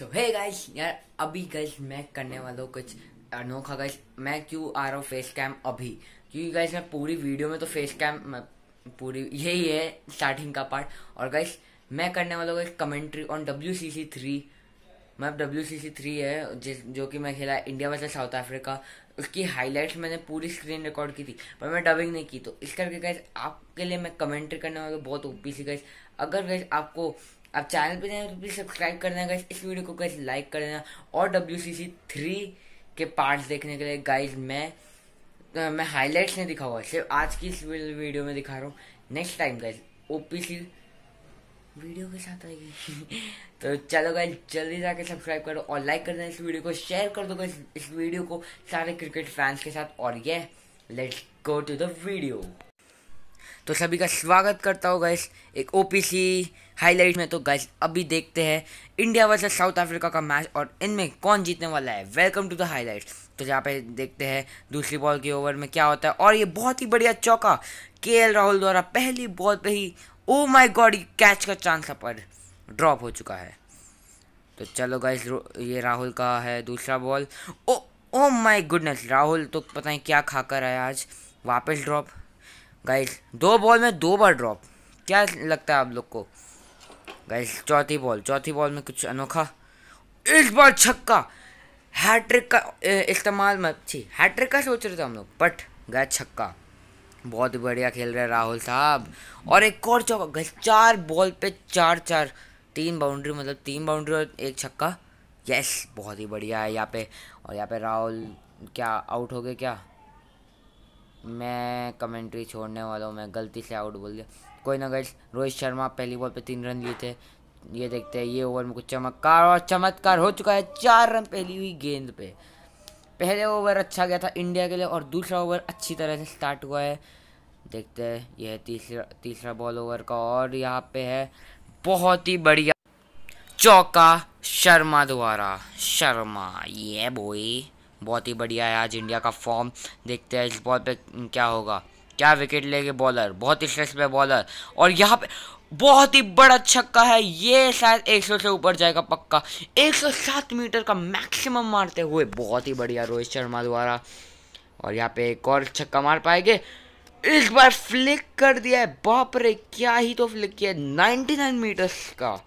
सो hey guys यार अभी guys मैं करने वाला हूँ कुछ अनोखा गाइस मैं क्यों आ रहा हूँ फेस कैम अभी क्योंकि गाइस मैं पूरी वीडियो में तो फेस कैम पूरी यही है स्टार्टिंग का पार्ट और गाइस मैं करने वाला हूँ commentary on W C C three मैं डब्ल्यू सी सी थ्री है जिस जो कि मैं खेला इंडिया वर्सेस साउथ अफ्रीका उसकी हाईलाइट्स मैंने पूरी स्क्रीन रिकॉर्ड की थी पर मैं डबिंग नहीं की तो इस करके गैस आपके लिए मैं कमेंट्री करने वाला बहुत ओपी सी गैस अगर गैस आपको आप चैनल पे जाए तो प्लीज सब्सक्राइब कर देना गाइस इस वीडियो को गाइस लाइक कर देना और डब्ल्यू सी सी थ्री के पार्ट्स देखने के लिए गाइस मैं तो मैं हाईलाइट्स नहीं दिखाऊंगा सिर्फ आज की इस वीडियो में दिखा रहा हूँ नेक्स्ट टाइम गाइस ओपीसी वीडियो के साथ आएगी तो चलो गाइस जल्दी जाके सब्सक्राइब करो और लाइक कर देना इस वीडियो को शेयर कर दो गाइस इस वीडियो को सारे क्रिकेट फैंस के साथ और ये let's go to the video तो सभी का स्वागत करता हूँ गैस एक ओ हाईलाइट में तो गैस अभी देखते हैं इंडिया वर्सेस साउथ अफ्रीका का मैच और इनमें कौन जीतने वाला है वेलकम टू द हाईलाइट तो यहाँ पे देखते हैं दूसरी बॉल के ओवर में क्या होता है और ये बहुत ही बढ़िया चौका के राहुल द्वारा पहली बॉल oh पर ही ओ माई गॉड कैच का चांस पर ड्रॉप हो चुका है तो चलो गैस ये राहुल का है दूसरा ball oh oh my goodness Rahul तो पता नहीं क्या खा कर आया आज वापस ड्रॉप गाइस दो बॉल में दो बार ड्रॉप क्या लगता है आप लोग को गाइस चौथी बॉल चौथी बॉल में कुछ अनोखा इस बार छक्का हैट्रिक का इस्तेमाल मत छी हैट्रिक का सोच रहे थे हम लोग बट गए छक्का बहुत बढ़िया खेल रहे राहुल साहब और एक और चौका गए चार बॉल पे चार चार तीन बाउंड्री मतलब तीन बाउंड्री और एक छक्का यस बहुत ही बढ़िया है यहाँ पे और यहाँ पे राहुल क्या आउट हो गए क्या मैं मैं कमेंट्री छोड़ने वाला हूँ मैं गलती से आउट बोल दिया कोई ना गई रोहित शर्मा पहली बॉल पे तीन रन लिए थे ये देखते हैं ये ओवर में कुछ चमत्कार और चमत्कार हो चुका है चार रन पहली हुई गेंद पे पहले ओवर अच्छा गया था इंडिया के लिए और दूसरा ओवर अच्छी तरह से स्टार्ट हुआ है देखते हैं यह है तीसरा तीसरा बॉल ओवर का और यहाँ पे है बहुत ही बढ़िया चौका शर्मा द्वारा शर्मा ये बोई बहुत ही बढ़िया है आज इंडिया का फॉर्म देखते हैं इस बॉल पे क्या होगा क्या विकेट लेंगे बॉलर बहुत ही स्ट्रेस में बॉलर और यहाँ पे बहुत ही बड़ा छक्का है ये शायद 100 से ऊपर जाएगा पक्का 107 मीटर का मैक्सिमम मारते हुए बहुत ही बढ़िया रोहित शर्मा द्वारा और यहाँ पे एक और छक्का मार पाएंगे इस बार फ्लिक कर दिया है बाप रे क्या ही तो फ्लिक किया नाइनटी 99 मीटर्स का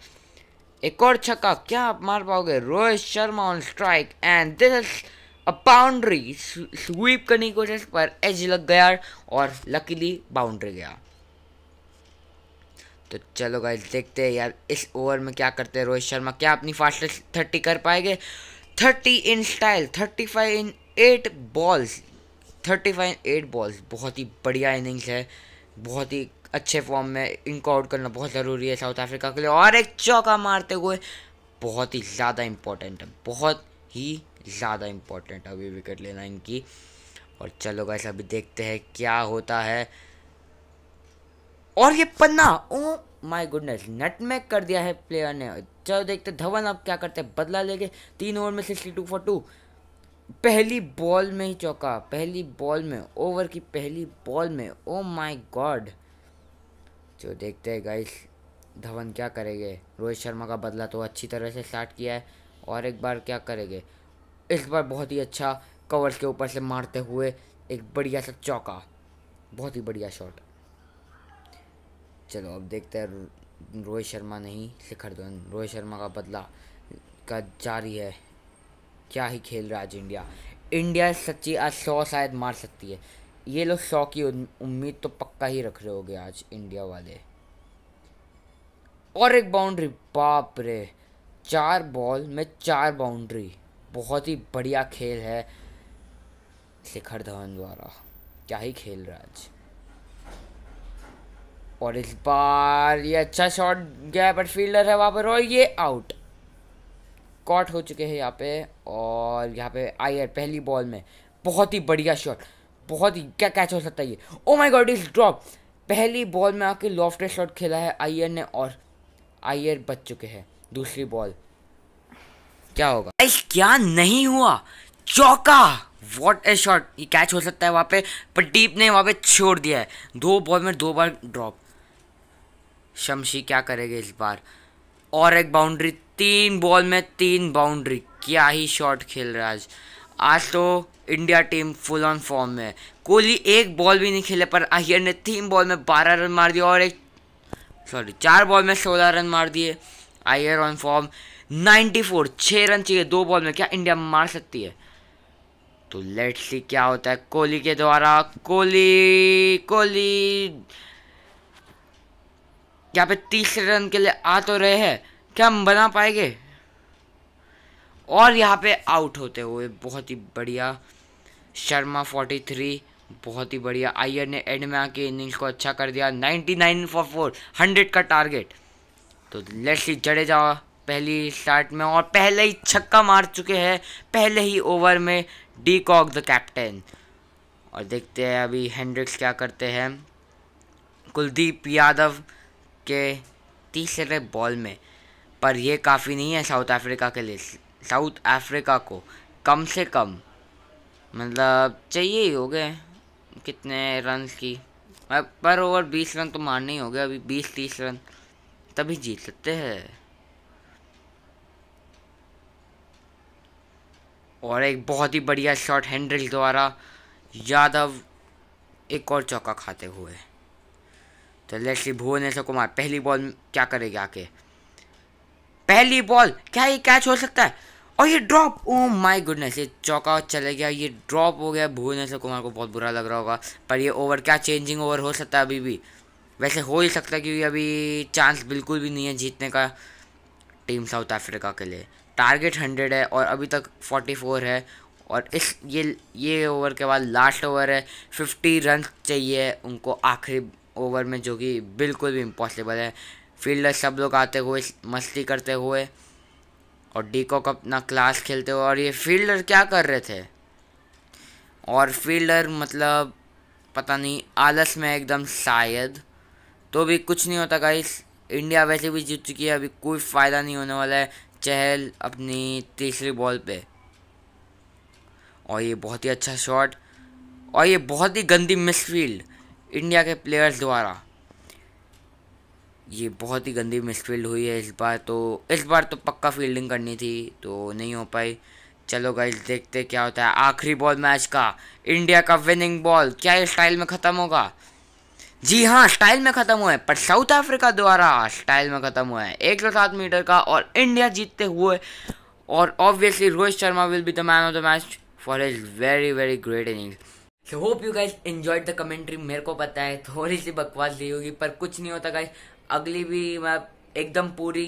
एक और छक्का क्या आप मार पाओगे Rohit Sharma on strike and this is boundary sweep करने की कोशिश पर एज लग गया और लकीली बाउंड्री गया तो चलो गाइस देखते हैं यार इस ओवर में क्या करते हैं रोहित शर्मा क्या अपनी फास्टेस्ट थर्टी कर पाएंगे thirty in style thirty five in eight balls thirty five in eight balls बहुत ही बढ़िया इनिंग्स है बहुत ही अच्छे फॉर्म में इनको आउट करना बहुत ज़रूरी है साउथ अफ्रीका के लिए और एक चौका मारते हुए बहुत ही ज़्यादा इम्पोर्टेंट है बहुत ही ज़्यादा इम्पोर्टेंट अभी विकेट लेना इनकी और चलो गाइस अभी देखते हैं क्या होता है और ये पन्ना ओ माय गुडनेस नट में कर दिया है प्लेयर ने चलो देखते धवन अब क्या करते हैं बदला लेके तीन ओवर में सिक्सटी टू फॉर टू पहली बॉल में ही चौका पहली बॉल में ओवर की पहली बॉल में ओ माय गॉड जो देखते हैं गाइस धवन क्या करेंगे रोहित शर्मा का बदला तो अच्छी तरह से स्टार्ट किया है और एक बार क्या करेंगे इस बार बहुत ही अच्छा कवर्स के ऊपर से मारते हुए एक बढ़िया सा चौका बहुत ही बढ़िया शॉट चलो अब देखते हैं रोहित शर्मा नहीं शिखर धवन रोहित शर्मा का बदला का जारी है क्या ही खेल रहा है आज इंडिया इंडिया सच्ची आज सौ शायद मार सकती है ये लोग सौ की उम्मीद तो पक्का ही रख रहे हो आज इंडिया वाले और एक बाउंड्री बाप रे चार बॉल में चार बाउंड्री बहुत ही बढ़िया खेल है शिखर धवन द्वारा क्या ही खेल रहा आज और इस बार ये अच्छा शॉट गया बट फील्डर है वहाँ पर और ये आउट कॉट हो चुके हैं यहाँ पे और यहाँ पे आई है पहली बॉल में बहुत ही बढ़िया शॉट बहुत ही क्या कैच हो सकता है ये oh my god is drop पहली बॉल में आके लॉफ्ट शॉट खेला है आयर ने और आयर बच चुके हैं दूसरी बॉल क्या होगा क्या नहीं हुआ चौका वॉट ए शॉट ये कैच हो सकता है वहाँ पे पर डीप ने वहाँ पे छोड़ दिया है दो बॉल में दो बार ड्रॉप शमशी क्या करेगा इस बार और एक बाउंड्री तीन बॉल में तीन बाउंड्री क्या ही शॉट खेल रहा है आज आज तो India team full on form में है कोहली एक बॉल भी नहीं खेले पर अहियर ने तीन बॉल में बारह रन मार दिए और एक सॉरी चार बॉल में सोलह रन मार दिए अहियर ऑन फॉर्म नाइन्टी फोर छः रन चाहिए दो बॉल में क्या इंडिया मार सकती है तो लेट सी क्या होता है कोहली के द्वारा कोहली कोहली क्या पे तीसरे रन के लिए आ तो रहे हैं क्या हम बना पाएंगे और यहाँ पे आउट होते हुए बहुत ही बढ़िया शर्मा 43 बहुत ही बढ़िया आयर ने एंड में आके इनिंग्स को अच्छा कर दिया 99 फॉर फोर हंड्रेड का टारगेट तो लेट्स सी जाओ पहली स्टार्ट में और पहले ही छक्का मार चुके हैं पहले ही ओवर में डी कॉक द कैप्टन और देखते हैं अभी हैंड्रिक्स क्या करते हैं कुलदीप यादव के तीसरे बॉल में पर यह काफ़ी नहीं है साउथ अफ्रीका के लिए साउथ अफ्रीका को कम से कम मतलब चाहिए ही हो गए कितने रन की पर ओवर बीस रन तो मारने ही हो गए अभी बीस तीस रन तभी जीत सकते हैं और एक बहुत ही बढ़िया शॉट हैंड्रिल द्वारा यादव एक और चौका खाते हुए तो लेट्स भुवनेश्वर कुमार पहली बॉल क्या करेगा आके पहली बॉल क्या ये कैच हो सकता है और ये ड्रॉप ओ माय गुडनेस ये चौका चले गया ये ड्रॉप हो गया भुवनेश्वर कुमार को बहुत बुरा लग रहा होगा पर ये ओवर क्या चेंजिंग ओवर हो सकता है अभी भी वैसे हो ही सकता है क्योंकि अभी चांस बिल्कुल भी नहीं है जीतने का टीम साउथ अफ्रीका के लिए टारगेट हंड्रेड है और अभी तक फोर्टी फोर है और इस ये ये ओवर के बाद लास्ट ओवर है फिफ्टी रन चाहिए उनको आखिरी ओवर में जो कि बिल्कुल भी इम्पॉसिबल है फील्डर सब लोग आते हुए मस्ती करते हुए और डीकॉक अपना क्लास खेलते हुए और ये फील्डर क्या कर रहे थे और फील्डर मतलब पता नहीं आलस में एकदम शायद तो भी कुछ नहीं होता गाइस इंडिया वैसे भी जीत चुकी है अभी कोई फ़ायदा नहीं होने वाला है चहल अपनी तीसरी बॉल पे और ये बहुत ही अच्छा शॉट और ये बहुत ही गंदी मिसफील्ड इंडिया के प्लेयर्स द्वारा ये बहुत ही गंदी मिसफील्ड हुई है इस बार तो इस बार तो पक्का फील्डिंग करनी थी तो नहीं हो पाई चलो गाइज देखते क्या होता है आखिरी बॉल मैच का इंडिया का विनिंग बॉल क्या स्टाइल में ख़त्म होगा जी हाँ स्टाइल में ख़त्म हुआ है पर साउथ अफ्रीका द्वारा स्टाइल में ख़त्म हुआ है एक सौ सात मीटर का और इंडिया जीतते हुए और obviously Rohit Sharma will be the man of the match for is very very great innings so hope you guys enjoyed the commentary मेरे को पता है थोड़ी सी बकवास दी होगी पर कुछ नहीं होता गाइज अगली भी मैं एकदम पूरी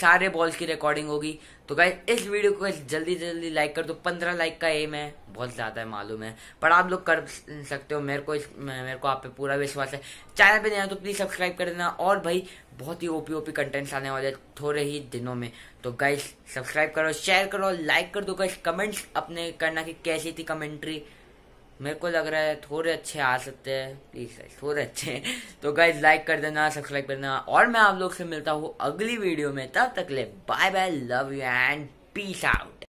सारे बॉल्स की रिकॉर्डिंग होगी तो गाइज इस वीडियो को जल्दी जल्दी लाइक कर दो पंद्रह लाइक का एम है बहुत ज़्यादा है मालूम है पर आप लोग कर सकते हो मेरे को इस मेरे को आप पे पूरा विश्वास है चैनल पे नया तो प्लीज़ सब्सक्राइब कर देना और भाई बहुत ही ओपी ओपी कंटेंट्स आने वाले थोड़े ही दिनों में तो गाइज सब्सक्राइब करो शेयर करो लाइक कर दो गाइज कमेंट्स अपने करना कि कैसी थी कमेंट्री मेरे को लग रहा है थोड़े अच्छे आ सकते हैं प्लीज थोड़े अच्छे तो गाइज लाइक कर देना सब्सक्राइब कर देना और मैं आप लोग से मिलता हूँ अगली वीडियो में तब तक ले bye bye love you and peace out